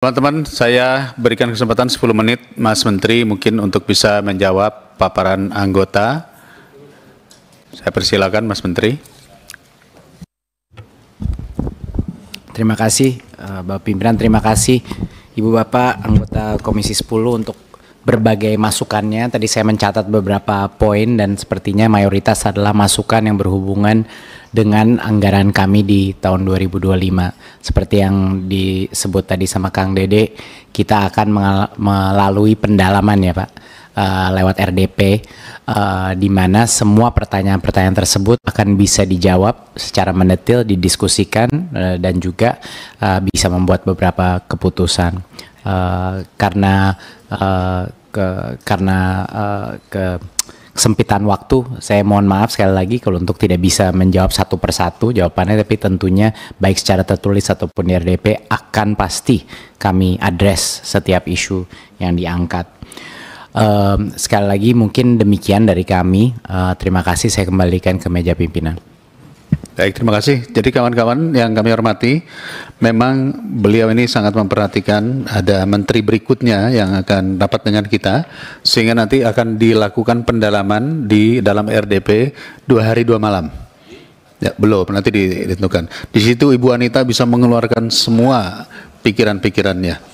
Teman-teman, saya berikan kesempatan 10 menit Mas Menteri mungkin untuk bisa menjawab paparan anggota. Saya persilakan Mas Menteri. Terima kasih eh, Bapak Pimpinan, terima kasih Ibu Bapak anggota Komisi 10 untuk berbagai masukannya. Tadi saya mencatat beberapa poin dan sepertinya mayoritas adalah masukan yang berhubungan dengan anggaran kami di tahun 2025. Seperti yang disebut tadi sama Kang Dede, kita akan melalui pendalaman ya Pak. Eh, lewat RDP, eh, di mana semua pertanyaan-pertanyaan tersebut akan bisa dijawab secara mendetail, didiskusikan, eh, dan juga bisa membuat beberapa keputusan. karena ke, karena ke kesempitan waktu, saya mohon maaf sekali lagi kalau untuk tidak bisa menjawab satu persatu jawabannya, tapi tentunya baik secara tertulis ataupun di RDP akan pasti kami address setiap isu yang diangkat. Um, sekali lagi mungkin demikian dari kami. Uh, terima kasih saya kembalikan ke meja pimpinan. Baik, terima kasih. Jadi kawan-kawan yang kami hormati, memang beliau ini sangat memperhatikan ada menteri berikutnya yang akan dapat dengan kita, sehingga nanti akan dilakukan pendalaman di dalam RDP dua hari dua malam. Ya, belum, nanti ditentukan. Di situ Ibu Anita bisa mengeluarkan semua pikiran-pikirannya.